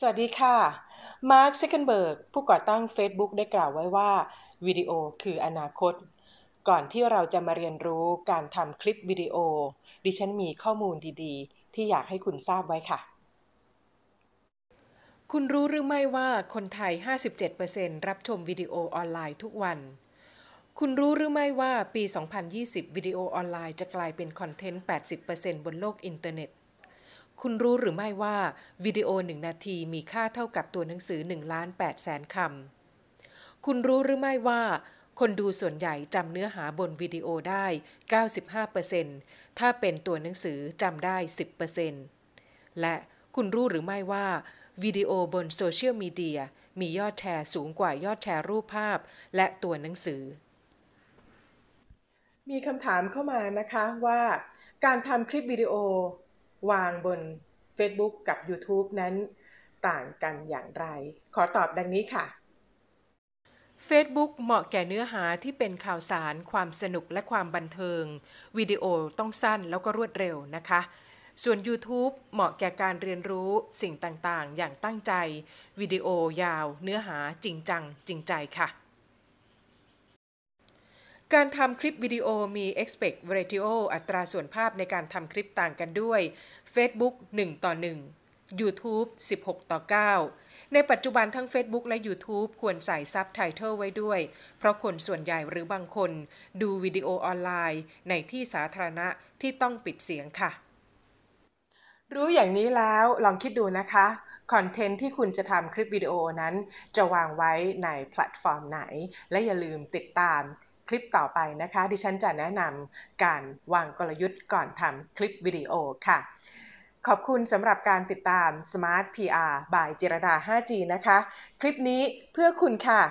สวัสดีค่ะ มาร์คซิกเกนเบิร์ก ผู้ก่อตั้ง Facebook ได้กล่าวไว้ว่า วิดีโอคืออนาคต ก่อนที่เราจะมาเรียนรู้การทำคลิปวิดีโอ ดิฉันมีข้อมูลดีๆ ที่อยากให้คุณทราบไว้ค่ะ คุณรู้หรือไม่ว่าคนไทย 57%รับชม วิดีโอออนไลน์ทุกวัน คุณรู้หรือไม่ว่าปี 2020 วิดีโอออนไลน์จะกลายเป็นคอนเทนต์ 80%บนโลกอินเทอร์เน็ตคุณรู้หรือไม่ว่า วิดีโอหนึ่งนาทีมีค่าเท่ากับตัวหนังสือ1ล้าน8แสนคำ คุณรู้หรือไม่ว่า คนดูส่วนใหญ่จำเนื้อหาบนวิดีโอได้ 95%ถ้าเป็นตัวหนังสือจำได้ 10%และคุณรู้หรือไม่ว่า วิดีโอบนโซเชียลมีเดียมียอดแชร์สูงกว่ายอดแชร์รูปภาพ และตัวหนังสือ มีคำถามเข้ามานะคะว่า การทำคลิปวิดีโอวางบน Facebook กับ YouTube นั้น ต่างกันอย่างไร ขอตอบดังนี้ค่ะ Facebook เหมาะแก่เนื้อหาที่เป็นข่าวสาร ความสนุกและความบันเทิง วิดีโอต้องสั้นแล้วก็รวดเร็วนะคะ ส่วน YouTube เหมาะแก่การเรียนรู้สิ่งต่างๆ อย่างตั้งใจ วิดีโอยาว เนื้อหาจริงจัง จริงใจค่ะการทำคลิปวิดีโอมี expect ratio อัตราส่วนภาพในการทำคลิปต่างกันด้วย Facebook 1ต่อ1 YouTube 16ต่อ9ในปัจจุบันทั้ง Facebook และ YouTube ควรใส่ซับไตเติลไว้ด้วย เพราะคนส่วนใหญ่หรือบางคน ดูวิดีโอออนไลน์ ในที่สาธารณะที่ต้องปิดเสียงค่ะ รู้อย่างนี้แล้วลองคิดดูนะคะ คอนเทนต์ที่คุณจะทำคลิปวิดีโอนั้น จะวางไว้ในแพลตฟอร์มไหน และอย่าลืมติดตามคลิปต่อไปนะคะดิฉันจะแนะนำการวางกลยุทธ์ก่อนทำคลิปวิดีโอค่ะ ขอบคุณสำหรับการติดตาม Smart PR by จิรดา 5G นะคะ คลิปนี้เพื่อคุณค่ะ